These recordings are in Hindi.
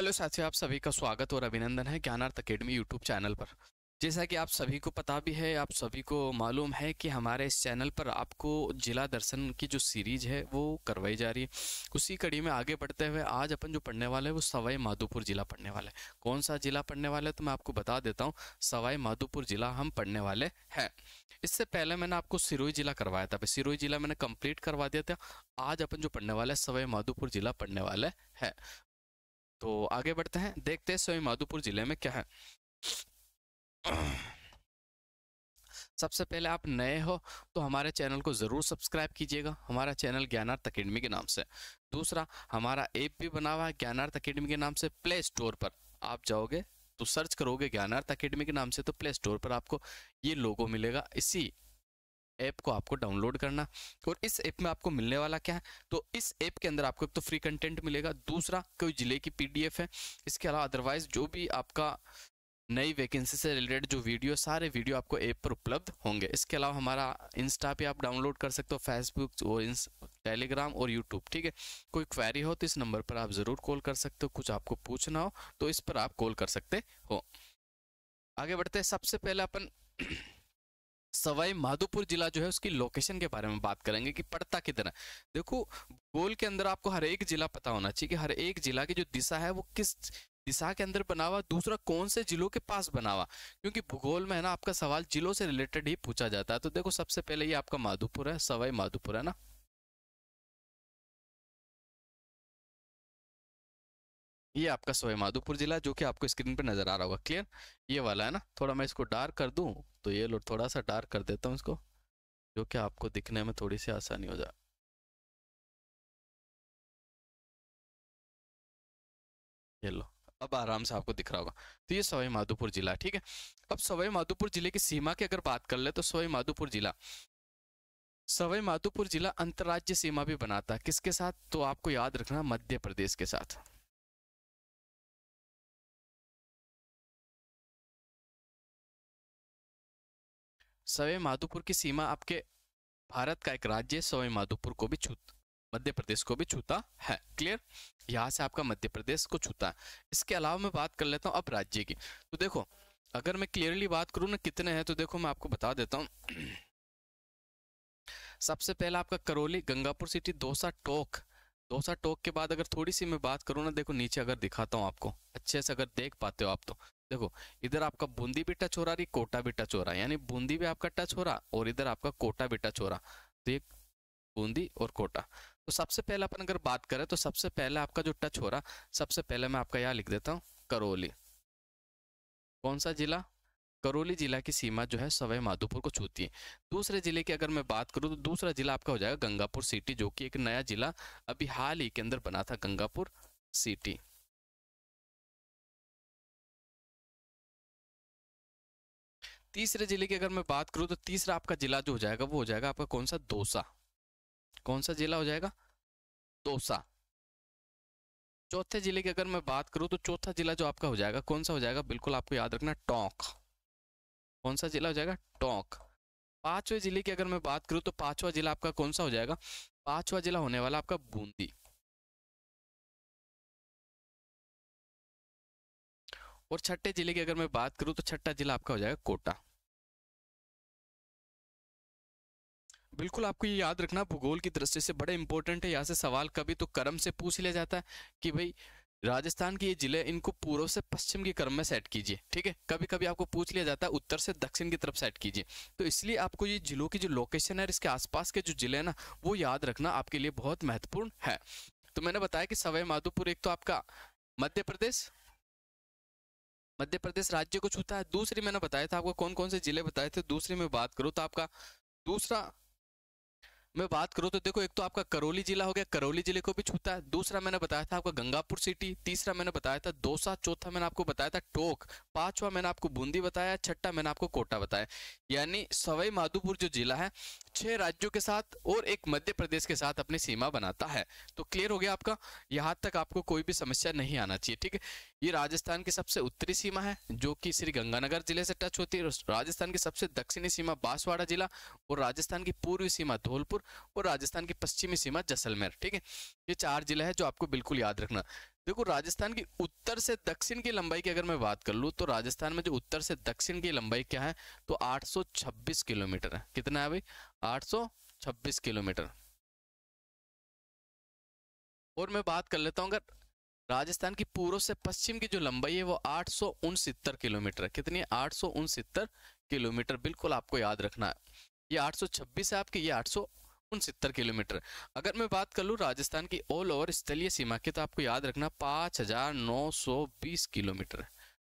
हेलो साथियों आप सभी का स्वागत और अभिनंदन है ज्ञानार्थ अकेडमी यूट्यूब चैनल पर जैसा कि आप सभी को पता भी है आप सभी को मालूम है कि हमारे इस चैनल पर आपको जिला दर्शन की जो सीरीज है वो करवाई जा रही है उसी कड़ी में आगे बढ़ते हुए आज अपन जो पढ़ने वाले हैं वो सवाई माधोपुर जिला पढ़ने वाला है कौन सा जिला पढ़ने वाला है तो मैं आपको बता देता हूँ सवाई माधोपुर जिला हम पढ़ने वाले हैं इससे पहले मैंने आपको सिरोही जिला करवाया था सिरोही जिला मैंने कंप्लीट करवा दिया था आज अपन जो पढ़ने वाला है सवाई माधोपुर जिला पढ़ने वाला है तो आगे बढ़ते हैं देखते हैं सोई माधोपुर जिले में क्या है सबसे पहले आप नए हो तो हमारे चैनल को ज़रूर सब्सक्राइब कीजिएगा हमारा चैनल ज्ञानार्थ अकेडमी के नाम से दूसरा हमारा ऐप भी बना हुआ है ज्ञानार्थ अकेडमी के नाम से प्ले स्टोर पर आप जाओगे तो सर्च करोगे ज्ञानार्थ अकेडमी के नाम से तो प्ले स्टोर पर आपको ये लोगो मिलेगा इसी ऐप को आपको डाउनलोड करना और इस ऐप में आपको मिलने वाला क्या है तो इस ऐप के अंदर आपको एक तो फ्री कंटेंट मिलेगा दूसरा कोई ज़िले की पीडीएफ है इसके अलावा अदरवाइज जो भी आपका नई वैकेंसी से रिलेटेड जो वीडियो सारे वीडियो आपको ऐप पर उपलब्ध होंगे इसके अलावा हमारा इंस्टा पे आप डाउनलोड कर सकते हो फेसबुक और टेलीग्राम और यूट्यूब ठीक है कोई क्वेरी हो तो इस नंबर पर आप ज़रूर कॉल कर सकते हो कुछ आपको पूछना हो तो इस पर आप कॉल कर सकते हो आगे बढ़ते हैं सबसे पहले अपन सवाई माधोपुर जिला जो है उसकी लोकेशन के बारे में बात करेंगे कि पड़ता कितना है देखो गोल के अंदर आपको हर एक जिला पता होना चाहिए कि हर एक जिला की जो दिशा है वो किस दिशा के अंदर बना हुआ दूसरा कौन से जिलों के पास बना हुआ क्योंकि भूगोल में है ना आपका सवाल जिलों से रिलेटेड ही पूछा जाता है तो देखो सबसे पहले ये आपका माधोपुर है सवाई माधोपुर है ना ये आपका सोएमाधोपुर जिला जो कि आपको स्क्रीन पर नजर आ रहा होगा क्लियर ये वाला है ना थोड़ा मैं इसको डार्क कर दूं तो ये लो थोड़ा सा डार्क कर देता हूँ इसको जो कि आपको दिखने में थोड़ी सी आसानी हो जाए ये लो अब आराम से आपको दिख रहा होगा तो ये सवाई माधोपुर जिला ठीक है अब सवाई माधोपुर जिले की सीमा की अगर बात कर ले तो सवाई माधोपुर जिला सवाई माधोपुर जिला अंतर्राज्य सीमा भी बनाता है किसके साथ तो आपको याद रखना मध्य प्रदेश के साथ सवे माधोपुर की सीमा आपके भारत का एक राज्य सवे माधोपुर को भी छू मध्य प्रदेश को भी छूता है क्लियर यहाँ से आपका मध्य प्रदेश को छूता है इसके अलावा मैं बात कर लेता हूँ अब राज्य की तो देखो अगर मैं क्लियरली बात करूँ ना कितने हैं तो देखो मैं आपको बता देता हूँ सबसे पहला आपका करौली गंगापुर सिटी दोसा टोक डोसा टोक के बाद अगर थोड़ी सी मैं बात करूँ ना देखो नीचे अगर दिखाता हूँ आपको अच्छे से अगर देख पाते हो आप तो देखो इधर आपका बूंदी भी टच हो रहा है कोटा भी टच हो रहा है यानी बूंदी भी आपका टच हो रहा और इधर आपका कोटा भी टच हो रहा तो ये बूंदी और कोटा तो सबसे पहले अपन अगर बात करें तो सबसे पहले आपका जो टच हो रहा सबसे पहले मैं आपका यहाँ लिख देता हूँ करौली कौन सा जिला करौली जिला की सीमा जो है सवाई माधोपुर को छूती है दूसरे जिले की अगर मैं बात करूँ तो दूसरा जिला आपका हो जाएगा गंगापुर सिटी जो कि एक नया जिला अभी हाल ही के अंदर बना था गंगापुर सिटी तीसरे जिले की अगर मैं बात करूं तो तीसरा आपका जिला जो हो जाएगा वो हो जाएगा आपका कौन सा दोसा कौन सा जिला हो जाएगा दोसा चौथे जिले की अगर मैं बात करूं तो चौथा जिला जो आपका हो जाएगा कौन सा हो जाएगा बिल्कुल आपको याद रखना टोंक कौन सा जिला हो जाएगा टोंक पांचवें जिले की अगर मैं बात करूं तो पांचवा जिला आपका कौन सा हो जाएगा पांचवा जिला होने वाला आपका बूंदी और छठे जिले की अगर मैं बात करूं तो छठा जिला आपका हो जाएगा कोटा बिल्कुल आपको ये याद रखना भूगोल की दृष्टि से बड़े इंपॉर्टेंट है यहाँ से सवाल कभी तो कर्म से पूछ लिया जाता है कि भाई राजस्थान के ये जिले इनको पूर्व से पश्चिम के क्रम में सेट कीजिए ठीक है कभी कभी आपको पूछ लिया जाता है उत्तर से दक्षिण की तरफ सेट कीजिए तो इसलिए आपको ये जिलों की जो लोकेशन है इसके आसपास के जो जिले हैं ना वो याद रखना आपके लिए बहुत महत्वपूर्ण है तो मैंने बताया कि सवाई माधोपुर एक तो आपका मध्य प्रदेश मध्य प्रदेश राज्य को छूता है दूसरी मैंने बताया था आपको कौन कौन से जिले बताए थे दूसरी में बात करूँ तो आपका दूसरा मैं बात करूँ तो देखो एक तो आपका करौली जिला हो गया करौली जिले को भी छूता है दूसरा मैंने बताया था आपका गंगापुर सिटी तीसरा मैंने बताया था दोसा चौथा मैंने आपको बताया था टोक पांचवा मैंने आपको बूंदी बताया छठा मैंने आपको कोटा बताया यानी सवाई माधोपुर जो जिला है छह राज्यों के साथ और एक मध्य प्रदेश के साथ अपनी सीमा बनाता है तो क्लियर हो गया आपका यहाँ तक आपको कोई भी समस्या नहीं आना चाहिए ठीक है ये राजस्थान की सबसे उत्तरी सीमा है जो कि श्री गंगानगर जिले से टच होती है राजस्थान की सबसे दक्षिणी सीमा बांसवाड़ा जिला और राजस्थान की पूर्वी सीमा धौलपुर जोधपुर और राजस्थान की पश्चिमी सीमा जैसलमेर ठीक है ये चार जिला है जो आपको बिल्कुल याद रखना देखो राजस्थान की उत्तर से दक्षिण की लंबाई की अगर मैं बात कर लूँ तो राजस्थान में जो उत्तर से दक्षिण की लंबाई क्या है तो आठ किलोमीटर है कितना है भाई आठ किलोमीटर और मैं बात कर लेता हूँ अगर राजस्थान की पूर्व से पश्चिम की जो लंबाई है वो आठ किलोमीटर है कितनी है आठ किलोमीटर बिल्कुल आपको याद रखना है ये 826 है आपकी ये उनसत्तर किलोमीटर अगर मैं बात कर लू राजस्थान की ऑल ओवर स्थलीय सीमा की तो आपको याद रखना पांच हजार नौ सौ बीस किलोमीटर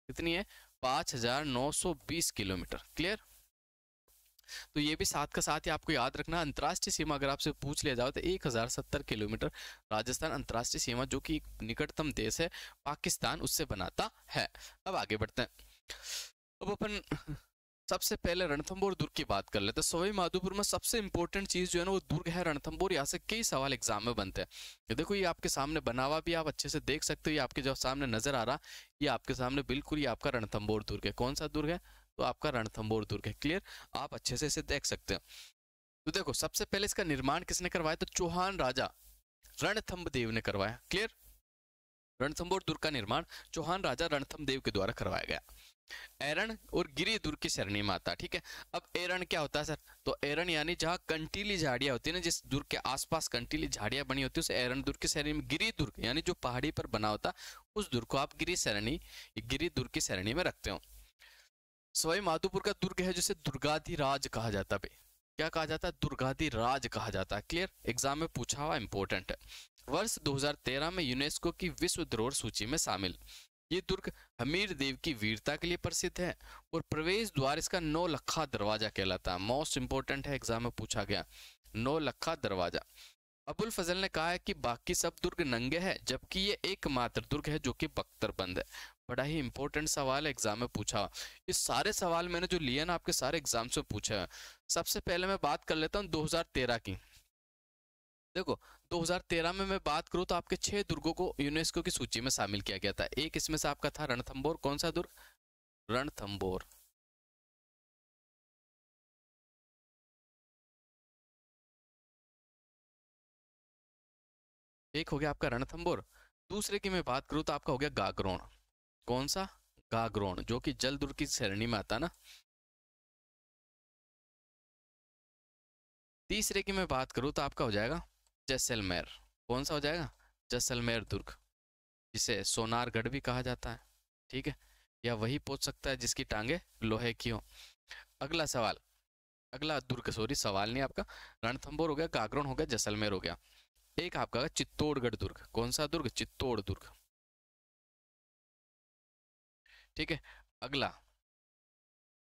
कितनी है पांच हजार नौ सौ बीस किलोमीटर क्लियर तो ये भी साथ का साथ ही आपको याद रखना अंतर्राष्ट्रीय सीमा अगर आपसे पूछ लिया जाओ तो एक हजार सत्तर किलोमीटर राजस्थान अंतर्राष्ट्रीय सीमा जो कि निकटतम देश है पाकिस्तान उससे बनाता है अब आगे बढ़ते हैं अब अपन सबसे पहले रणथम्बोर दुर्ग की बात कर लेते हैं सवाई माधोपुर में सबसे इंपॉर्टेंट चीज जो है ना वो दुर्ग है रणथम्बोर यहाँ से कई सवाल एग्जाम में बनते हैं ये देखो ये आपके सामने बना हुआ भी आप अच्छे से देख सकते हो ये आपके जो सामने नजर आ रहा ये आपके सामने बिल्कुल ये आपका रणथम्बोर दुर्ग है कौन सा दुर्ग है तो आपका रणथम्बोर दुर्ग है क्लियर आप अच्छे से इसे देख सकते हैं तो देखो सबसे पहले इसका निर्माण किसने करवाया तो चौहान राजा रणथम्ब देव ने करवाया क्लियर रणथम्बोर दुर्ग का निर्माण चौहान राजा रणथम्ब देव के द्वारा करवाया गया एरन और गिरी गिरिदुर की शरणी में आता ठीक है अब एरन क्या होता है सर तो एरन यानी जहाँ कंटीली झाड़ियाँ होती है ना जिस दुर्ग के आसपास कंटीली झाड़ियाँ बनी होती है उस एरन दुर्ग की शरणी में गिरी दुर्ग यानी जो पहाड़ी पर बना होता उस दुर्ग को आप गिरी सरणी गिरी दुर्ग की शरणी में रखते हो सवाई माधोपुर का दुर्ग है जिसे दुर्गाधिराज कहा जाता है क्या कहा जाता है दुर्गाधिराज कहा जाता है क्लियर एग्जाम में पूछा हुआ इंपॉर्टेंट है वर्ष 2013 में यूनेस्को की विश्व धरोहर सूची में शामिल ये दुर्ग हमीर देव की वीरता के लिए प्रसिद्ध है और प्रवेश द्वार इसका नौ लखा दरवाजा कहलाता है मोस्ट इंपोर्टेंट है एग्जाम में पूछा गया नौ लखा दरवाजा अबुल फजल ने कहा है कि बाकी सब दुर्ग नंगे हैं जबकि ये एकमात्र दुर्ग है जो कि बख्तर बंद है बड़ा ही इंपॉर्टेंट सवाल एग्जाम में पूछा इस सारे सवाल मैंने जो लिए ना आपके सारे एग्जाम से पूछे हैं सबसे पहले मैं बात कर लेता हूँ 2013 की देखो 2013 में मैं बात करूँ तो आपके छह दुर्गों को यूनेस्को की सूची में शामिल किया गया था एक इसमें से आपका था रणथम्बोर कौन सा दुर्ग रणथम्बोर एक हो गया आपका रणथम्बोर दूसरे की मैं बात करूँ तो आपका हो गया गागरोण कौन सा गागरोण जो कि जल दुर्ग की श्रेणी में आता ना तीसरे की मैं बात करूं तो आपका हो जाएगा जैसलमेर कौन सा हो जाएगा जैसलमेर दुर्ग जिसे सोनारगढ़ भी कहा जाता है ठीक है या वही पहुंच सकता है जिसकी टांगे लोहे की हो अगला सवाल अगला दुर्ग सॉरी सवाल नहीं आपका रणथंबोर हो गया कागरोन हो गया जैसलमेर हो गया एक आपका चित्तौड़गढ़ दुर्ग कौन सा दुर्ग चित्तौड़ दुर्ग ठीक है अगला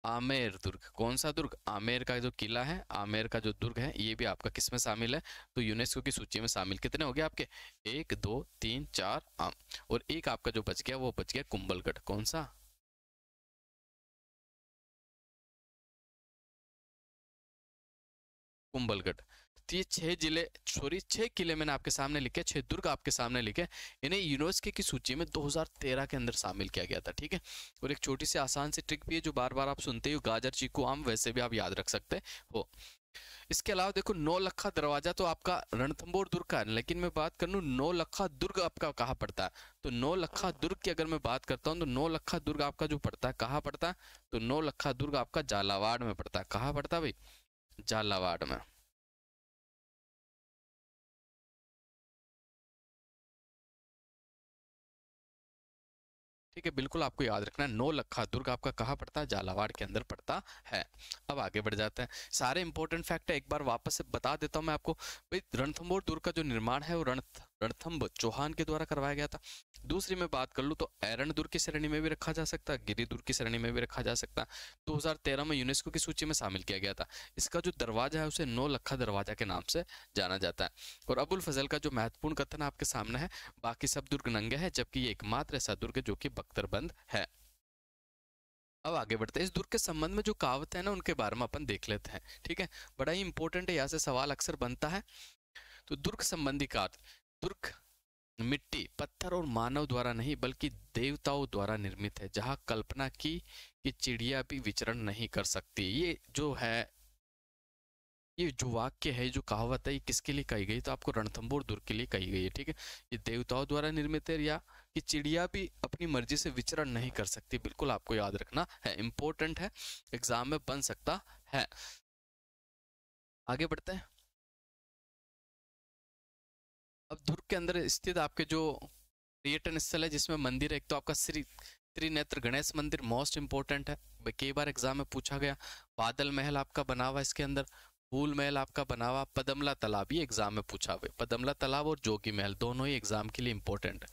आमेर दुर्ग कौन सा दुर्ग आमेर का जो किला है आमेर का जो दुर्ग है ये भी आपका किस में शामिल है तो यूनेस्को की सूची में शामिल कितने हो गए आपके एक दो तीन चार आम और एक आपका जो बच गया वो बच गया कुंबलगढ़ कौन सा कुंबलगढ़ तो ये छह जिले सॉरी छह किले मैंने आपके सामने लिखे छह दुर्ग आपके सामने लिखे इन्हें यूनिवर्सिटी की सूची में 2013 के अंदर शामिल किया गया था ठीक है और एक छोटी सी आसान सी ट्रिक भी है जो बार बार आप सुनते हो गाजर चीकू आम वैसे भी आप याद रख सकते हो इसके अलावा देखो नौ लखा दरवाजा तो आपका रणथम्बोर दुर्ग का है लेकिन मैं बात कर लू नौ लखा दुर्ग आपका कहाँ पड़ता है तो नौ लखा दुर्ग की अगर मैं बात करता हूँ तो नौ लखा दुर्ग आपका जो पड़ता है कहाँ पड़ता है तो नौ लखा दुर्ग आपका झालावाड़ में पड़ता है कहाँ पड़ता है भाई झालावाड़ में ठीक है बिल्कुल आपको याद रखना नौ लखा दुर्ग आपका कहाँ पड़ता है झालावाड़ के अंदर पड़ता है अब आगे बढ़ जाते हैं सारे इंपॉर्टेंट फैक्ट है एक बार वापस से बता देता हूँ मैं आपको भाई रणथम्बोर दुर्ग का जो निर्माण है वो रणथ रणथम्ब चौहान के द्वारा करवाया गया था दूसरी मैं बात कर लूँ तो एरन दुर्ग की श्रेणी में भी रखा जा सकता गिरी दुर्ग की श्रेणी में भी रखा जा सकता दो 2013 में यूनेस्को की सूची में शामिल किया गया था इसका जो दरवाजा है उसे नौ लखा दरवाजा के नाम से जाना जाता है और अबुल फजल का जो महत्वपूर्ण कथन आपके सामने है बाकी सब दुर्ग नंगे हैं जबकि ये एकमात्र ऐसा दुर्ग जो कि बख्तरबंद है अब आगे बढ़ते हैं इस दुर्ग के संबंध में जो कहावत है ना उनके बारे में अपन देख लेते हैं ठीक है बड़ा ही इंपॉर्टेंट है यहाँ से सवाल अक्सर बनता है तो दुर्ग संबंधी कार्य दुर्ग मिट्टी पत्थर और मानव द्वारा नहीं बल्कि देवताओं द्वारा निर्मित है जहां कल्पना की कि चिड़िया भी विचरण नहीं कर सकती ये जो है ये जो वाक्य है जो कहावत है ये किसके लिए कही गई तो आपको रणथम्बोर दुर्ग के लिए कही गई है ठीक है ये देवताओं द्वारा निर्मित है या कि चिड़िया भी अपनी मर्जी से विचरण नहीं कर सकती बिल्कुल आपको याद रखना है इंपॉर्टेंट है एग्जाम में बन सकता है आगे बढ़ते हैं अब दुर्ग के अंदर स्थित आपके जो पर्यटन स्थल है जिसमें मंदिर है एक तो आपका श्री त्रिनेत्र गणेश मंदिर मोस्ट इम्पोर्टेंट है कई बार एग्जाम में पूछा गया बादल महल आपका बना हुआ इसके अंदर फूल महल आपका बना हुआ पदमला तालाब ये एग्जाम में पूछा हुआ पदमला तालाब और जोगी महल दोनों ही एग्जाम के लिए इम्पोर्टेंट है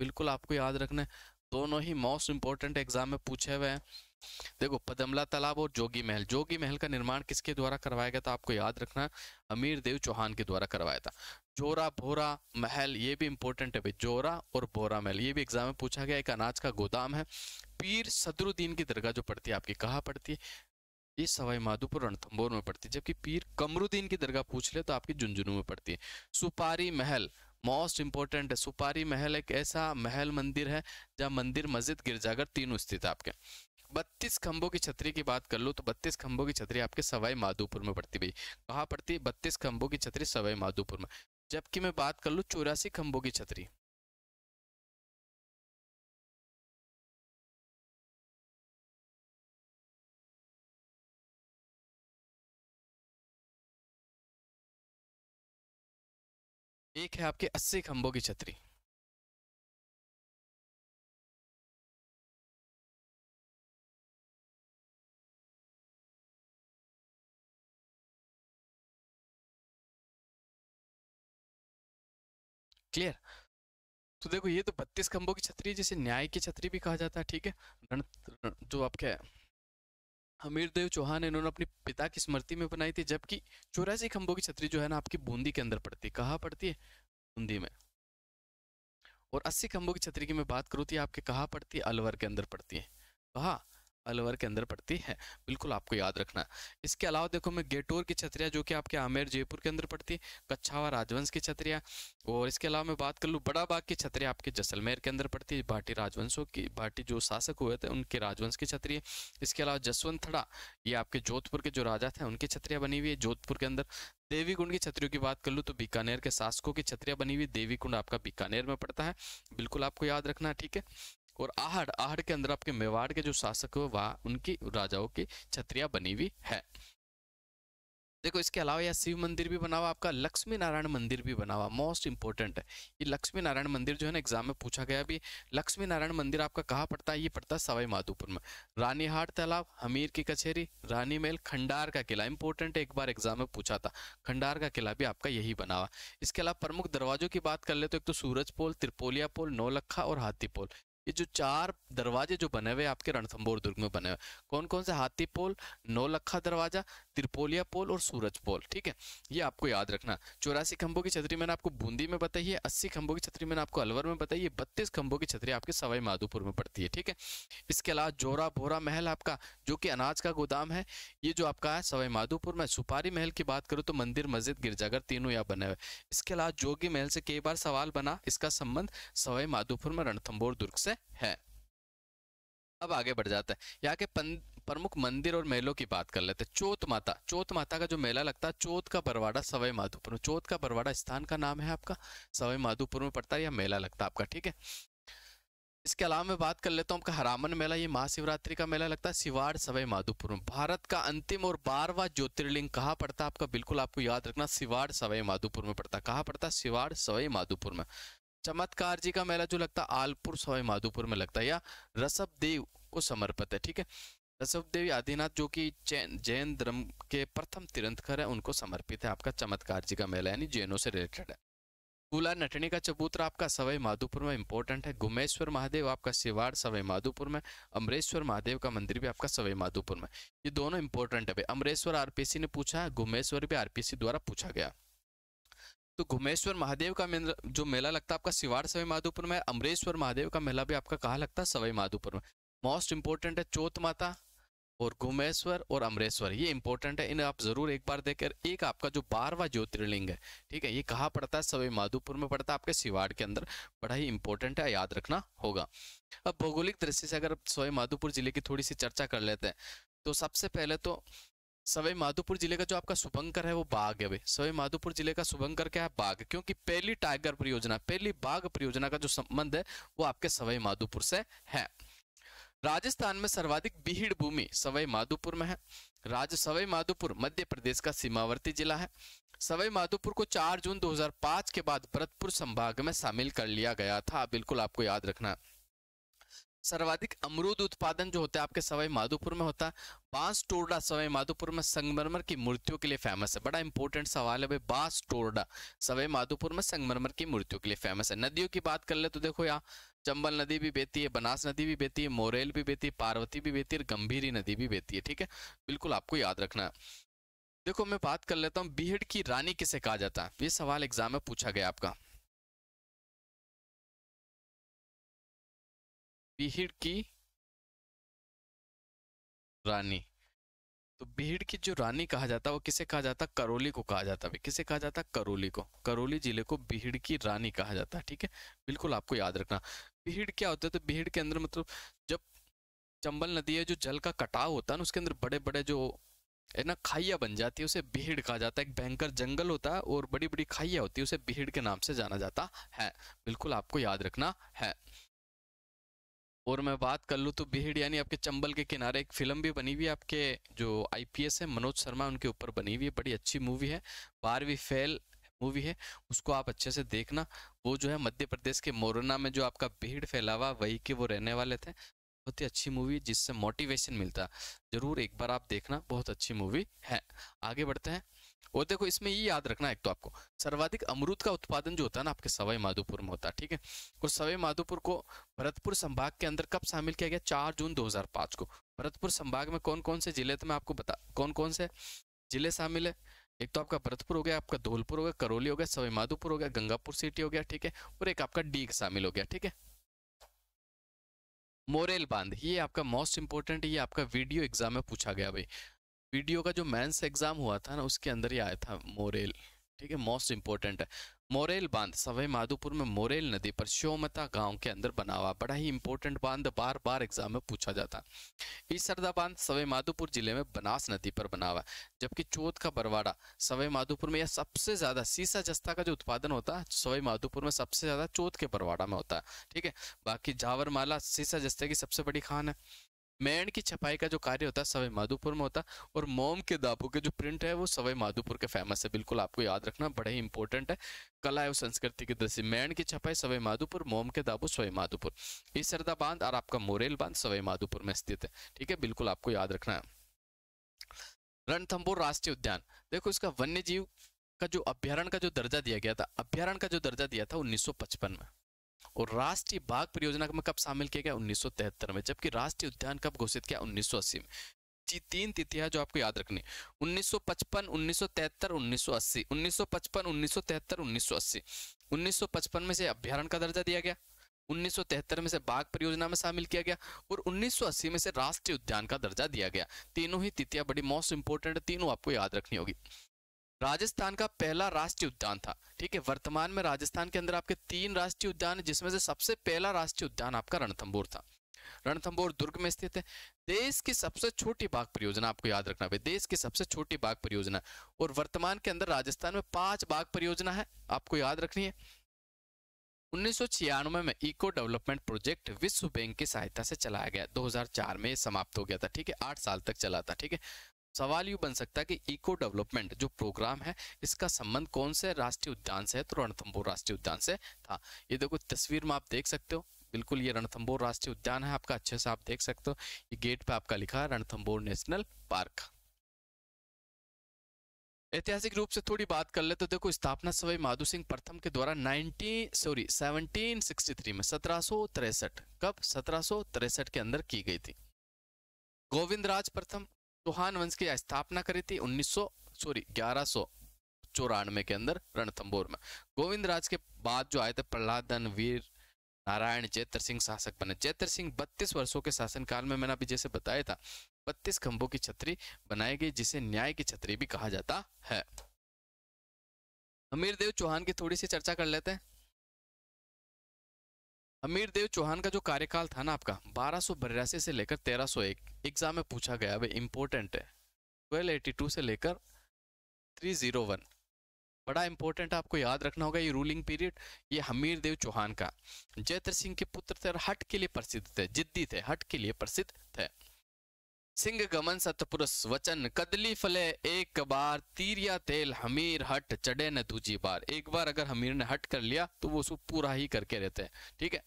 बिल्कुल आपको याद रखना है दोनों ही मोस्ट इम्पोर्टेंट एग्जाम में पूछे हुए हैं देखो पदमला तालाब और जोगी महल जोगी महल का निर्माण किसके द्वारा करवाया गया था आपको याद रखना अमीर देव चौहान के द्वारा करवाया था जोरा भोरा महल ये भी इंपॉर्टेंट है भाई जोरा और भोरा महल ये भी एग्जाम में पूछा गया एक अनाज का गोदाम है पीर सदरुद्दीन की दरगाह जो पड़ती है आपकी कहाँ पड़ती है ये सवाई माधोपुर रणथम्बोर में पड़ती है जबकि पीर कमरुद्दीन की दरगाह पूछ ले तो आपकी झुंझुनू में पड़ती है सुपारी महल मोस्ट इंपॉर्टेंट है सुपारी महल एक ऐसा महल मंदिर है जहाँ मंदिर मस्जिद गिरजाघर तीनों स्थित है आपके बत्तीस खंभों की छतरी की बात कर लो तो बत्तीस खंभों की छतरी आपके सवाई माधोपुर में पड़ती भाई कहाँ पड़ती है बत्तीस खंभों की छतरी सवाई माधोपुर में जबकि मैं बात कर लूँ चौरासी खंभों की छतरी एक है आपके अस्सी खंभों की छतरी क्लियर तो देखो ये तो बत्तीस खंभों की छतरी जिसे न्याय की छतरी भी कहा जाता है ठीक है जो आपके हमीर देव चौहान इन्होंने अपने पिता की स्मृति में बनाई थी जबकि चौरासी खंभों की छतरी जो है ना आपकी बूंदी के अंदर पड़ती है कहाँ पड़ती है बूंदी में और अस्सी खंभों की छतरी की मैं बात करूँ थी तो आपके कहाँ पड़ती है अलवर के अंदर पड़ती है कहा अलवर के अंदर पड़ती है बिल्कुल आपको याद रखना इसके अलावा देखो मैं गेटोर की छतरिया जो कि आपके आमेर जयपुर के अंदर पड़ती है कच्छावा राजवंश की छतरिया और इसके अलावा मैं बात कर लूँ बड़ा बाग की छतरिया आपके जैसलमेर के अंदर पड़ती है भाटी राजवंशों की भाटी जो शासक हुए थे उनके राजवंश की छतरिया इसके अलावा जसवंत थड़ा ये आपके जोधपुर के जो राजा थे उनकी छतरिया बनी हुई है जोधपुर के अंदर देवी कुंड की छतरियों की बात कर लूँ तो बीकानेर के शासकों की छतरियाँ बनी हुई देवी कुंड आपका बीकानेर में पड़ता है बिल्कुल आपको याद रखना ठीक है और आहड़ आहड़ के अंदर आपके मेवाड़ के जो शासक हुए वह उनकी राजाओं की छत्रिया बनी हुई है देखो इसके अलावा यह शिव मंदिर भी बना हुआ आपका लक्ष्मी नारायण मंदिर भी बना हुआ मोस्ट इंपॉर्टेंट है ये लक्ष्मी नारायण मंदिर जो है ना एग्जाम में पूछा गया भी लक्ष्मी नारायण मंदिर आपका कहाँ पड़ता है ये पड़ता है सवाई माधोपुर में रानीहाट तालाब हमीर की कचहरी रानी महल खंडार का किला इंपॉर्टेंट एक बार एग्जाम में पूछा था खंडार का किला भी आपका यही बना हुआ इसके अलावा प्रमुख दरवाजों की बात कर ले तो एक तो सूरज पोल त्रिपोलिया पोल नौलखा और हाथी पोल ये जो चार दरवाजे जो बने हुए आपके रणथंबोर दुर्ग में बने हुए कौन कौन से हाथी पोल नौलखा दरवाजा त्रिपोलिया पोल और सूरज पोल ठीक है ये आपको याद रखना चौरासी खंभों की छतरी मैंने आपको बूंदी में बताई है अस्सी खंभों की छतरी मैंने आपको अलवर में बताई है बत्तीस खंभों की छतरी आपके सवाई माधोपुर में पड़ती है ठीक है इसके अलावा जोरा भोरा महल आपका जो कि अनाज का गोदाम है ये जो आपका है सवाई माधोपुर में सुपारी महल की बात करूँ तो मंदिर मस्जिद गिरजाघर तीनों यहाँ बने हुए इसके अलावा जोगी महल से कई बार सवाल बना इसका संबंध सवाई माधोपुर में रणथम्बोर दुर्ग से है अब आगे बढ़ जाता है यहाँ के प्रमुख मंदिर और मेलों की बात कर लेते हैं चौथ माता चौथ माता का जो मेला लगता है चौथ का बरवाड़ा सवाई माधोपुर में चौथ का बरवाड़ा स्थान का नाम है आपका सवाई माधोपुर में पड़ता है यह मेला लगता है आपका ठीक है इसके अलावा मैं बात कर लेता हूँ आपका हरामन मेला ये महाशिवरात्रि का मेला लगता है सिवाड़ सवाई माधोपुर में भारत का अंतिम और बारवा ज्योतिर्लिंग कहाँ पड़ता है आपका बिल्कुल आपको याद रखना सिवाड़ सवाई माधोपुर में पड़ता है कहाँ पड़ता है सिवाड़ सवाई माधोपुर में चमत्कार जी का मेला जो लगता है आलपुर सवाई माधोपुर में लगता है या रसभ देव को समर्पित है ठीक है रसव देवी आदिनाथ जो कि जैन धर्म के प्रथम तीर्थंकर है उनको समर्पित है आपका चमत्कार जी का मेला यानी जैनों से रिलेटेड है कूला नटनी का चबूतरा आपका सवाई माधोपुर में इंपॉर्टेंट है गुमेश्वर महादेव आपका सिवाड़ सवाई माधोपुर में अमरेश्वर महादेव का मंदिर भी आपका सवाई माधोपुर में ये दोनों इंपॉर्टेंट है अमरेश्वर आरपीसी ने पूछा है गुमेश्वर भी आरपीसी द्वारा पूछा गया तो घुमेश्वर महादेव का जो मेला लगता है आपका सिवाड़ सवाई माधोपुर में अमरेश्वर महादेव का मेला भी आपका कहा लगता है सवाई माधोपुर में मोस्ट इंपोर्टेंट है चौथ माता और घुमेश्वर और अमरेश्वर ये इंपॉर्टेंट है इन्हें आप जरूर एक बार देखकर एक आपका जो बारवा ज्योतिर्लिंग है ठीक है ये कहाँ पड़ता है सवाई माधोपुर में पड़ता है आपके सिवाड़ के अंदर बड़ा ही इंपॉर्टेंट है याद रखना होगा अब भौगोलिक दृष्टि से अगर सवाई माधोपुर जिले की थोड़ी सी चर्चा कर लेते हैं तो सबसे पहले तो सवाई माधोपुर जिले का जो आपका शुभंकर है वो बाघ है भाई सवाई माधोपुर जिले का शुभंकर क्या है बाघ क्योंकि पहली टाइगर परियोजना पहली बाघ परियोजना का जो संबंध है वो आपके सवाई माधोपुर से है राजस्थान में सर्वाधिक भीड़ भूमि सवाई माधोपुर में है राज्य सवाई माधोपुर मध्य प्रदेश का सीमावर्ती जिला है सवाई माधोपुर को 4 जून 2005 के बाद भरतपुर संभाग में शामिल कर लिया गया था बिल्कुल आपको याद रखना सर्वाधिक अमरूद उत्पादन जो होता है आपके सवाई माधोपुर में होता है बांस टोरडा सवाई माधोपुर में संगमरमर की मूर्तियों के लिए फेमस है बड़ा इंपॉर्टेंट सवाल है भाई बांस टोरडा सवाई माधोपुर में संगमरमर की मूर्तियों के लिए फेमस है नदियों की बात कर ले तो देखो यहाँ चंबल नदी भी बहती है बनास नदी भी बहती है मोरेल भी बहती है पार्वती भी बहती है गंभीरी नदी भी बहती है ठीक है बिल्कुल आपको याद रखना है देखो मैं बात कर लेता हूँ बीहड की रानी किसे कहा जाता है ये सवाल एग्जाम में पूछा गया आपका बीहड़ की रानी तो भीड़ की जो रानी कहा जाता है वो किसे कहा जाता है करौली को कहा जाता है किसे कहा जाता है करौली को करौली जिले को भीड़ की रानी कहा जाता है ठीक है बिल्कुल आपको याद रखना भीड़ क्या होता है तो भीड़ के अंदर मतलब जब चंबल नदी है जो जल का कटाव होता है ना उसके अंदर बड़े बड़े जो है ना खाइया बन जाती है उसे भीड़ कहा जाता है एक भयंकर जंगल होता है और बड़ी बड़ी खाइया होती है उसे भीड़ के नाम से जाना जाता है बिल्कुल आपको याद रखना है और मैं बात कर लूँ तो बिहड़ यानी आपके चंबल के किनारे एक फिल्म भी बनी हुई है आपके जो आईपीएस है मनोज शर्मा उनके ऊपर बनी हुई है बड़ी अच्छी मूवी है बारहवीं फेल मूवी है उसको आप अच्छे से देखना वो जो है मध्य प्रदेश के मोरना में जो आपका भीड़ फैलावा वही के वो रहने वाले थे बहुत ही अच्छी मूवी जिससे मोटिवेशन मिलता जरूर एक बार आप देखना बहुत अच्छी मूवी है आगे बढ़ते हैं और देखो इसमें ये याद रखना एक तो आपको सर्वाधिक अमरूद का उत्पादन जो होता है ना आपके सवाई माधोपुर में होता है ठीक है और सवाई माधोपुर को भरतपुर संभाग के अंदर कब शामिल किया गया चार जून 2005 को भरतपुर संभाग में कौन कौन से जिले थे मैं आपको बता कौन कौन से जिले शामिल है एक तो आपका भरतपुर हो गया आपका धौलपुर हो गया करौली हो गया सवाई माधोपुर हो गया गंगापुर सिटी हो गया ठीक है और एक आपका डीग शामिल हो गया ठीक है मोरेल बांध ये आपका मोस्ट इंपोर्टेंट ये आपका वीडियो एग्जाम में पूछा गया भाई वीडियो का जो मेंस एग्जाम हुआ था ना उसके अंदर ही आया था मोरेल ठीक है मोस्ट इंपॉर्टेंट है मोरेल बांध सवाई माधोपुर में मोरेल नदी पर श्योमता गांव के अंदर बना हुआ बड़ा ही इंपॉर्टेंट बांध बार बार एग्जाम में पूछा जाता सरदा बांध सवाई माधोपुर जिले में बनास नदी पर बना हुआ जबकि चौथ का बरवाड़ा सवाई माधोपुर में यह सबसे ज्यादा सीसा जस्ता का जो उत्पादन होता है सवाई माधोपुर में सबसे ज्यादा चौथ के बरवाड़ा में होता है ठीक है बाकी झावरमाला सीसा जस्ते की सबसे बड़ी खान है मैण की छपाई का जो कार्य होता है सवाई माधोपुर में होता है और मोम के दाबू के जो प्रिंट है वो सवाई माधोपुर के फेमस है बिल्कुल आपको याद रखना बड़ा ही इंपॉर्टेंट है कला एवं संस्कृति की दृष्टि मैण की छपाई सवाई माधोपुर मोम के दाबू सवाई माधोपुर सरदा बांध और आपका मोरेल बांध सवाई माधोपुर में स्थित है ठीक है बिल्कुल आपको याद रखना है रणथम्बोर राष्ट्रीय उद्यान देखो इसका वन्य जीव का जो अभ्यारण का जो दर्जा दिया गया था अभ्यारण का जो दर्जा दिया था पचपन में और राष्ट्रीय बाघ परियोजना में कब शामिल किया गया उन्नीस में जबकि राष्ट्रीय उद्यान कब घोषित किया उन्नीस में तीन तिथियां जो आपको याद रखनी 1955, 1973, 1980, 1955, 1973, 1980, में से अभ्यारण का दर्जा दिया गया तिहत्तर में से बाघ परियोजना में शामिल किया गया और 1980 में से राष्ट्रीय उद्यान का दर्जा दिया गया तीनों ही तिथियां बड़ी मोस्ट इंपोर्टेंट तीनों आपको याद रखनी होगी राजस्थान का पहला राष्ट्रीय उद्यान था ठीक है वर्तमान में राजस्थान के अंदर आपके तीन राष्ट्रीय उद्यान है जिसमें से सबसे पहला राष्ट्रीय उद्यान आपका रणथंबोर था रणथंबोर दुर्ग में स्थित है देश की सबसे छोटी बाघ परियोजना आपको याद रखना भाई देश की सबसे छोटी बाघ परियोजना और वर्तमान के अंदर राजस्थान में पांच बाघ परियोजना है आपको याद रखनी है उन्नीस में इको डेवलपमेंट प्रोजेक्ट विश्व बैंक की सहायता से चलाया गया 2004 में समाप्त हो गया था ठीक है आठ साल तक चला था ठीक है सवाल यू बन सकता है कि इको डेवलपमेंट जो प्रोग्राम है इसका संबंध कौन से राष्ट्रीय उद्यान से है तो रणथम्बोर राष्ट्रीय उद्यान से था ये देखो तस्वीर में आप देख सकते हो बिल्कुल ये रणथम्बोर राष्ट्रीय उद्यान है आपका अच्छे से आप देख सकते हो ये गेट पे आपका लिखा है रणथम्बोर नेशनल पार्क ऐतिहासिक रूप से थोड़ी बात कर ले तो देखो स्थापना सवाई माधु सिंह प्रथम के द्वारा 19 सॉरी 1763 में सत्रह कब सत्रह के अंदर की गई थी गोविंद राज प्रथम चौहान वंश की स्थापना करी थी 1900 सॉरी ग्यारह चौरानवे के अंदर रणथंबोर में गोविंद राज के बाद जो आए थे प्रहलादन वीर नारायण चैत्र सिंह शासक बने चैत्र सिंह बत्तीस वर्षों के शासनकाल में मैंने अभी जैसे बताया था बत्तीस खंभों की छतरी बनाई गई जिसे न्याय की छतरी भी कहा जाता है हमीरदेव चौहान की थोड़ी सी चर्चा कर लेते हैं हमीर देव चौहान का जो कार्यकाल था ना आपका बारह से लेकर तेरह सौ एक एग्जाम में पूछा गया वे इम्पोर्टेंट है टू से लेकर थ्री जीरो वन बड़ा इंपॉर्टेंट आपको याद रखना होगा ये रूलिंग पीरियड ये हमीर देव चौहान का जयत्र सिंह के पुत्र थे और हट के लिए प्रसिद्ध थे जिद्दी थे हट के लिए प्रसिद्ध थे सिंह गमन सतपुरुष वचन कदली फले एक बार तीरिया तेल हमीर हट चढ़े न दूजी बार एक बार अगर हमीर ने हट कर लिया तो वो उसको पूरा ही करके रहते हैं ठीक है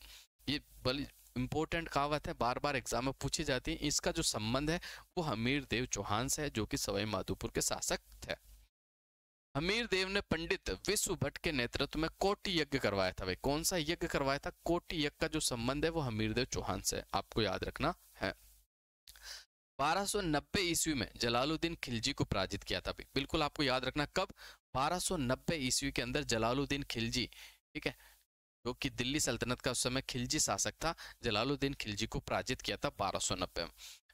ये बड़ी इंपॉर्टेंट कहावत है बार बार एग्जाम में पूछी जाती है इसका जो संबंध है वो हमीर देव चौहान से है जो कि सवाई माधोपुर के शासक थे हमीर देव ने पंडित विश्व भट्ट के नेतृत्व में कोटि यज्ञ करवाया था भाई कौन सा यज्ञ करवाया था कोटि यज्ञ का जो संबंध है वो हमीर देव चौहान से आपको याद रखना है 1290 ईस्वी में जलालुद्दीन खिलजी को पराजित किया था बिल्कुल आपको याद रखना कब 1290 ईस्वी के अंदर जलालुद्दीन खिलजी ठीक है जो कि दिल्ली सल्तनत का उस समय खिलजी शासक था जलालुद्दीन खिलजी को पराजित किया था 1290 में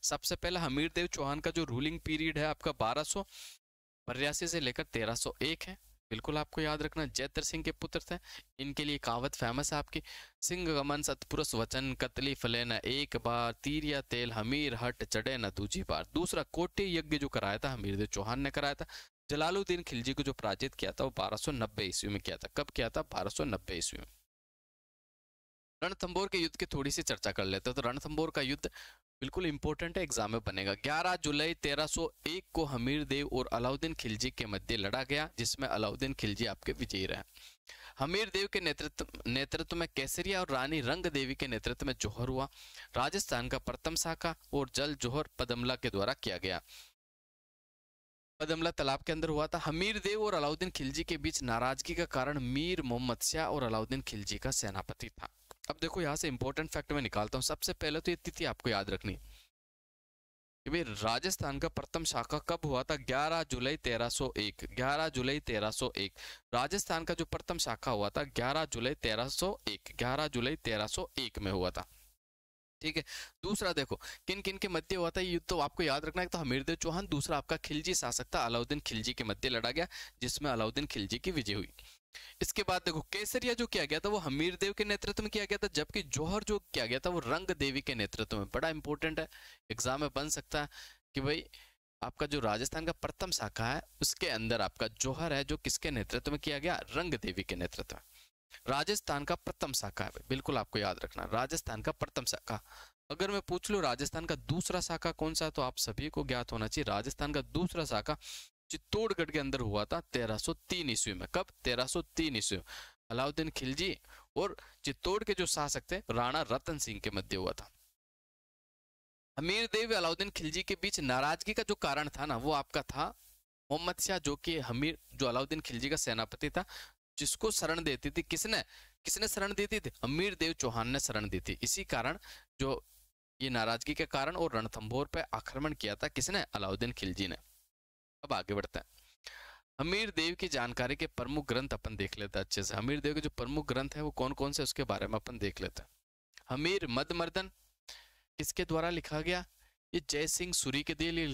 सबसे पहला हमीर देव चौहान का जो रूलिंग पीरियड है आपका बारह से लेकर तेरह है बिल्कुल आपको याद रखना जैतर सिंह के पुत्र थे इनके लिए कहावत फेमस है आपकी सिंह गमन सतपुरुष वचन कतली फले न एक बार तीर या तेल हमीर हट चढ़े न दूजी बार दूसरा कोटे यज्ञ जो कराया था हमीर देव चौहान ने कराया था जलालुद्दीन खिलजी को जो पराजित किया था वो नब्बे ईस्वी में किया था कब किया था नब्बे ईस्वी में रणथंबोर के युद्ध की थोड़ी सी चर्चा कर लेते हैं तो रणथंबोर का युद्ध बिल्कुल इंपॉर्टेंट है एग्जाम में बनेगा 11 जुलाई 1301 को हमीर देव और अलाउद्दीन खिलजी के मध्य लड़ा गया जिसमें अलाउद्दीन खिलजी आपके विजयी रहे हमीर देव के नेतृत्व नेतृत्व में केसरिया और रानी रंग देवी के नेतृत्व में जौहर हुआ राजस्थान का प्रथम शाखा और जल जौहर पदमला के द्वारा किया गया पदमला तालाब के अंदर हुआ था हमीर देव और अलाउद्दीन खिलजी के बीच नाराजगी का कारण मीर मोहम्मद शाह और अलाउद्दीन खिलजी का सेनापति था अब देखो यहाँ से इंपॉर्टेंट फैक्ट मैं निकालता हूँ सबसे पहले तो ये तिथि आपको याद रखनी कि भाई राजस्थान का प्रथम शाखा कब हुआ था 11 जुलाई 1301 11 जुलाई 1301 राजस्थान का जो प्रथम शाखा हुआ था 11 जुलाई 1301 11 जुलाई 1301 में हुआ था ठीक है दूसरा देखो किन किन के मध्य हुआ था युद्ध तो आपको याद रखना है तो हमीरदेव चौहान दूसरा आपका खिलजी शासक था अलाउद्दीन खिलजी के मध्य लड़ा गया जिसमें अलाउद्दीन खिलजी की विजय हुई इसके बाद देखो केसरिया जो किया गया था वो हमीर देव के नेतृत्व में किया गया था जबकि जौहर जो किया गया था वो रंग देवी के नेतृत्व में बड़ा इंपॉर्टेंट है एग्जाम में बन सकता है कि भाई आपका जो राजस्थान का प्रथम शाखा है उसके अंदर आपका जौहर है जो किसके नेतृत्व में किया गया रंग देवी के नेतृत्व में राजस्थान का प्रथम शाखा है बिल्कुल आपको याद रखना राजस्थान का प्रथम शाखा अगर मैं पूछ लू राजस्थान का दूसरा शाखा कौन सा है तो आप सभी को ज्ञात होना चाहिए राजस्थान का दूसरा शाखा चित्तौड़गढ़ के अंदर हुआ था 1303 ईस्वी में कब 1303 ईस्वी में अलाउद्दीन खिलजी और चित्तौड़ के जो शासक थे राणा रतन सिंह के मध्य हुआ था अमीर देव अलाउद्दीन खिलजी के बीच नाराजगी का जो कारण था ना वो आपका था मोहम्मद शाह जो कि हमीर जो अलाउद्दीन खिलजी का सेनापति था जिसको शरण देती थी किसने किसने शरण दी थी अमीर देव चौहान ने शरण दी थी इसी कारण जो ये नाराजगी के कारण और रणथंभौर पर आक्रमण किया था किसने अलाउद्दीन खिलजी ने अब आगे बढ़ते हैं हमीर देव की जानकारी के प्रमुख ग्रंथ अपन देख लेते हैं अच्छे से हमीर देव के जो प्रमुख ग्रंथ है वो कौन कौन से उसके बारे में अपन देख लेते हैं हमीर मर्दन किसके द्वारा लिखा गया ये जय सिंह सूरी के दिए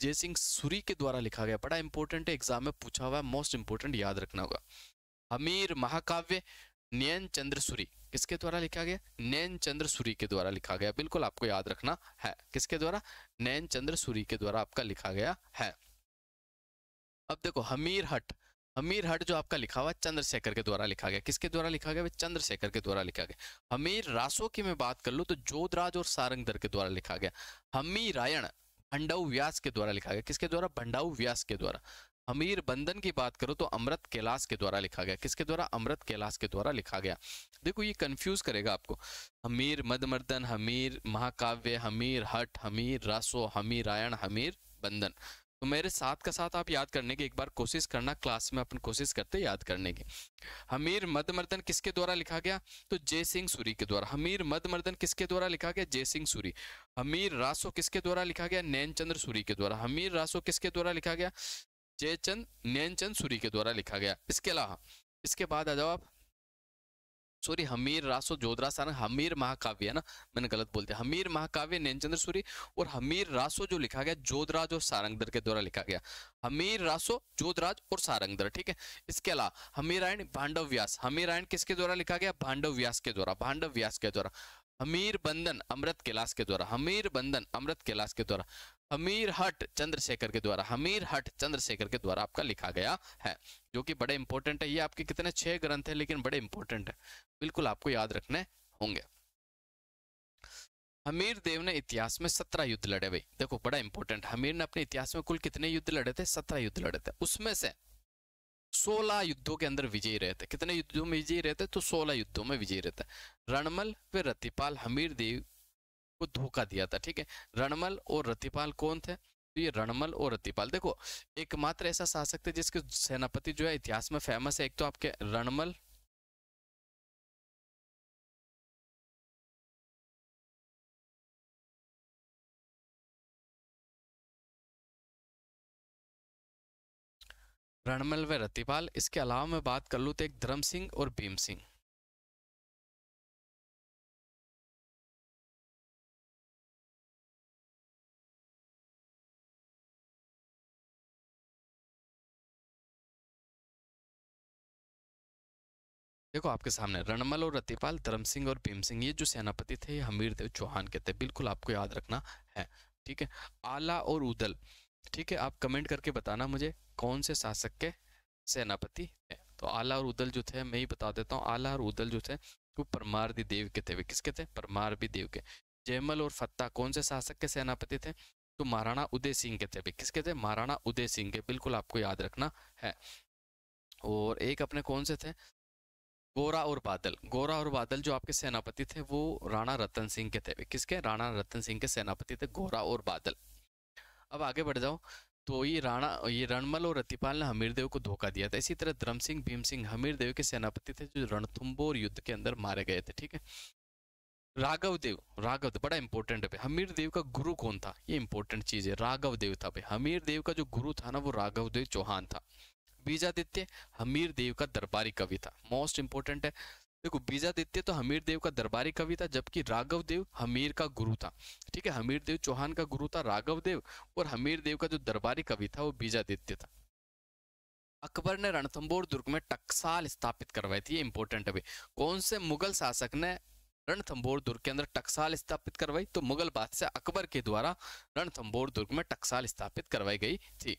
जय सिंह सूरी के द्वारा लिखा गया बड़ा इंपॉर्टेंट है एग्जाम में पूछा हुआ है मोस्ट इंपॉर्टेंट याद रखना होगा हमीर महाकाव्य नयन चंद्र सूरी किसके द्वारा लिखा गया नयन चंद्र सूरी के द्वारा लिखा गया बिल्कुल आपको याद रखना है किसके द्वारा नयन चंद्र सूरी के द्वारा आपका लिखा गया है अब देखो हमीर हट हमीर हट जो आपका लिखा हुआ चंद्रशेखर के द्वारा लिखा गया किसके द्वारा लिखा गया चंद्रशेखर के द्वारा लिखा गया हमीर रासो की मैं बात कर लू तो जोधराज और सारंगधर के द्वारा लिखा गया हमीरायण भंडाऊ व्यास के द्वारा लिखा गया किसके द्वारा भंडाऊ व्यास के द्वारा हमीर बंधन की बात करो तो अमृत कैलाश के द्वारा लिखा गया किसके द्वारा अमृत कैलाश के द्वारा लिखा गया देखो ये कंफ्यूज करेगा आपको हमीर मदमर्दन हमीर महाकाव्य हमीर हट हमीर रासो हमीरायण हमीर बंधन तो मेरे साथ का साथ आप याद करने की एक बार कोशिश करना क्लास में अपन कोशिश करते याद करने की हमीर मर्दन किसके द्वारा लिखा गया तो जय सिंह सूरी के द्वारा हमीर मर्दन किसके द्वारा लिखा गया जय सिंह सूरी हमीर रासो किसके द्वारा लिखा गया नैनचंद्र सूरी के द्वारा हमीर रासो किसके द्वारा लिखा गया जयचंद नैनचंद सूरी के द्वारा लिखा गया इसके अलावा इसके बाद आ जाओ आप सॉरी हमीर रासो जोधरा सारंग हमीर महाकाव्य है ना मैंने गलत बोल दिया हमीर महाकाव्य नैनचंद्र सूरी और हमीर रासो जो लिखा गया जोधराज और सारंगदर के द्वारा लिखा गया हमीर रासो जोधराज और सारंगदर ठीक है इसके अलावा हमीरायण भांडव व्यास हमीरायण किसके द्वारा लिखा गया भांडव व्यास के द्वारा भांडव व्यास के द्वारा हमीर बंधन अमृत कैलाश के द्वारा हमीर बंधन अमृत कैलाश के द्वारा हमीर हट चंद्रशेखर के द्वारा हमीर हट चंद्रशेखर के द्वारा आपका लिखा गया है जो कि बड़े इंपॉर्टेंट है ये आपके कितने छह ग्रंथ है लेकिन बड़े इंपॉर्टेंट है बिल्कुल आपको याद रखने होंगे हमीर देव ने इतिहास में सत्रह युद्ध लड़े भाई देखो बड़ा इंपॉर्टेंट हमीर ने अपने इतिहास में कुल कितने युद्ध लड़े थे सत्रह युद्ध लड़े थे उसमें से सोलह युद्धों के अंदर विजयी रहे थे कितने युद्धों में विजयी रहे थे तो सोलह युद्धों में विजयी रहे रणमल व रतिपाल हमीर देव को धोखा दिया था ठीक है रणमल और रतिपाल कौन थे तो ये रणमल और रतिपाल देखो एकमात्र ऐसा शासक थे जिसके सेनापति जो है इतिहास में फेमस है एक तो आपके रणमल रणमल व रतिपाल इसके अलावा मैं बात कर लूँ तो एक धर्म सिंह और भीम सिंह देखो आपके सामने रणमल और रतिपाल धर्म सिंह और भीम सिंह ये जो सेनापति थे ये हमीर देव चौहान के थे बिल्कुल आपको याद रखना है ठीक है आला और उदल ठीक है आप कमेंट करके बताना मुझे कौन से शासक के सेनापति है तो आला और उदल जो थे मैं ही बता देता हूँ आला और उदल जो थे वो परमार दी देव के थे वे किसके थे परमार भी देव के जयमल और फत्ता कौन से शासक के सेनापति थे तो महाराणा उदय सिंह के थे वे किसके थे महाराणा उदय सिंह के बिल्कुल आपको याद रखना है और एक अपने कौन से थे गोरा और बादल गोरा और बादल जो आपके सेनापति थे वो राणा रतन सिंह के थे किसके राणा रतन सिंह के सेनापति थे गोरा और बादल अब आगे बढ़ जाओ तो ये राणा ये रणमल और रतिपाल ने हमीरदेव को धोखा दिया था इसी तरह धर्म सिंह भीम सिंह हमीरदेव के सेनापति थे जो रणथुम्बोर युद्ध के अंदर मारे गए थे ठीक है राघव देव राघव देव बड़ा इंपॉर्टेंट है हमीर देव का गुरु कौन था ये इंपॉर्टेंट चीज है राघव देव था भाई हमीर देव का जो गुरु था ना वो राघव देव चौहान था बीजादित्य हमीर देव का दरबारी कवि था मोस्ट इंपोर्टेंट है देखो बीजादित्य तो हमीर देव का दरबारी कवि था जबकि राघव देव हमीर का गुरु था ठीक है हमीर देव चौहान का गुरु था राघव देव और हमीर देव का जो दरबारी कवि था वो बीजादित्य था अकबर ने रणथंबोर दुर्ग में टकसाल स्थापित करवाई थी इंपोर्टेंट अभी कौन से मुगल शासक ने रणथंबोर दुर्ग के अंदर टकसाल स्थापित करवाई तो मुगल बादशाह अकबर के द्वारा रणथंबोर दुर्ग में टकसाल स्थापित करवाई गई थी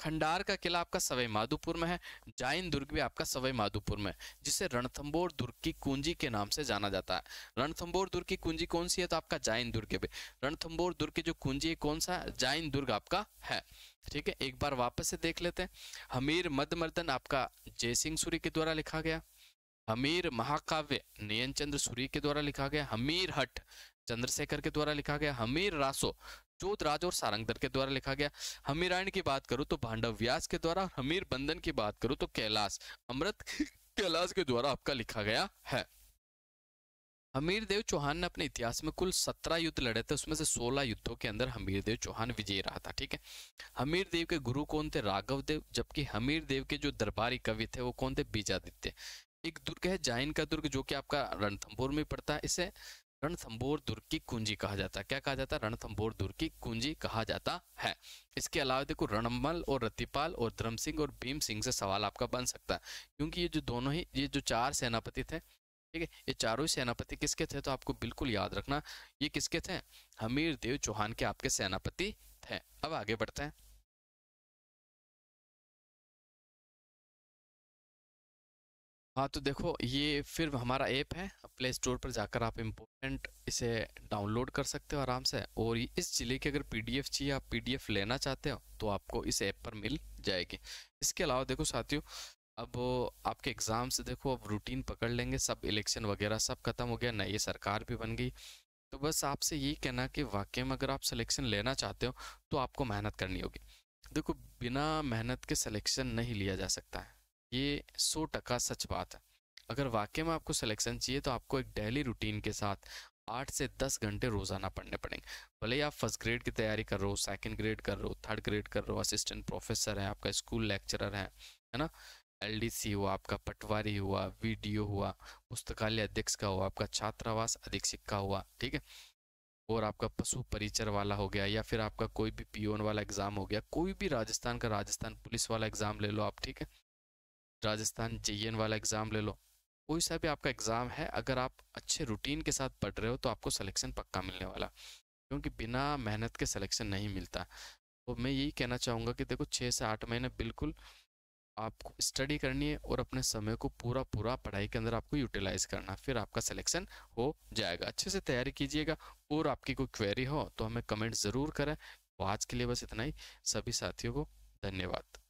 खंडार का किला आपका सवाई माधोपुर में है जैन दुर्ग भी आपका सवाई माधोपुर में जिसे रणथम्बोर दुर्ग की कुंजी के नाम से जाना जाता है रणथम्बोर दुर्ग की कुंजी कौन सी है तो आपका जैन दुर्ग पे रणथम्बोर दुर्ग की जो कुंजी है कौन सा है जैन दुर्ग आपका है ठीक है एक बार वापस से देख लेते हैं हमीर मदमर्दन आपका जय सिंह सूरी के द्वारा लिखा गया हमीर महाकाव्य नयन चंद्र सूरी के द्वारा लिखा गया हमीर हट चंद्रशेखर के द्वारा लिखा गया हमीर रासो जोधराज और सारंगधर के द्वारा लिखा गया हमीरायण की बात करूँ तो भांडव व्यास के द्वारा और हमीर बंधन की बात करूँ तो कैलाश अमृत कैलाश के द्वारा आपका लिखा गया है हमीर देव चौहान ने अपने इतिहास में कुल सत्रह युद्ध लड़े थे उसमें से सोलह युद्धों के अंदर हमीर देव चौहान विजयी रहा था ठीक है हमीर देव के गुरु कौन थे राघव देव जबकि हमीर देव के जो दरबारी कवि थे वो कौन थे बीजादित्य एक दुर्ग है जैन का दुर्ग जो कि आपका रणथम्भोर में पड़ता है इसे रणथंबोर दुर्ग की कुंजी कहा जाता है क्या कहा जाता है रणथंबोर दुर्ग की कुंजी कहा जाता है इसके अलावा देखो रणमल और रतिपाल और धर्म सिंह और भीम सिंह से सवाल आपका बन सकता है क्योंकि ये जो दोनों ही ये जो चार सेनापति थे ठीक है ये चारों ही सेनापति किसके थे तो आपको बिल्कुल याद रखना ये किसके थे हमीर देव चौहान के आपके सेनापति थे अब आगे बढ़ते हैं हाँ तो देखो ये फिर हमारा ऐप है प्ले स्टोर पर जाकर आप इम्पोर्टेंट इसे डाउनलोड कर सकते हो आराम से और इस ज़िले के अगर पीडीएफ चाहिए आप पीडीएफ लेना चाहते हो तो आपको इस ऐप पर मिल जाएगी इसके अलावा देखो साथियों अब आपके एग्ज़ाम से देखो अब रूटीन पकड़ लेंगे सब इलेक्शन वगैरह सब खत्म हो गया नई सरकार भी बन गई तो बस आपसे यही कहना कि वाकई में अगर आप सिलेक्शन लेना चाहते हो तो आपको मेहनत करनी होगी देखो बिना मेहनत के सिलेक्शन नहीं लिया जा सकता है ये सौ टका सच बात है अगर वाकई में आपको सिलेक्शन चाहिए तो आपको एक डेली रूटीन के साथ आठ से दस घंटे रोजाना पढ़ने पड़ेंगे भले ही आप फर्स्ट ग्रेड की तैयारी कर रहे हो सेकंड ग्रेड कर रहे हो थर्ड ग्रेड कर रहे हो असिस्टेंट प्रोफेसर है आपका स्कूल लेक्चरर है है ना एलडीसी हुआ आपका पटवारी हुआ वी हुआ पुस्तकालय अध्यक्ष का हुआ आपका छात्रावास अधीक्षक का हुआ ठीक है और आपका पशु परिचर वाला हो गया या फिर आपका कोई भी पीओन वाला एग्जाम हो गया कोई भी राजस्थान का राजस्थान पुलिस वाला एग्जाम ले लो आप ठीक है राजस्थान जे वाला एग्ज़ाम ले लो कोई सा भी आपका एग्ज़ाम है अगर आप अच्छे रूटीन के साथ पढ़ रहे हो तो आपको सिलेक्शन पक्का मिलने वाला क्योंकि बिना मेहनत के सिलेक्शन नहीं मिलता तो मैं यही कहना चाहूँगा कि देखो छः से आठ महीने बिल्कुल आपको स्टडी करनी है और अपने समय को पूरा पूरा पढ़ाई के अंदर आपको यूटिलाइज करना फिर आपका सिलेक्शन हो जाएगा अच्छे से तैयारी कीजिएगा और आपकी कोई क्वेरी हो तो हमें कमेंट ज़रूर करें तो आज के लिए बस इतना ही सभी साथियों को धन्यवाद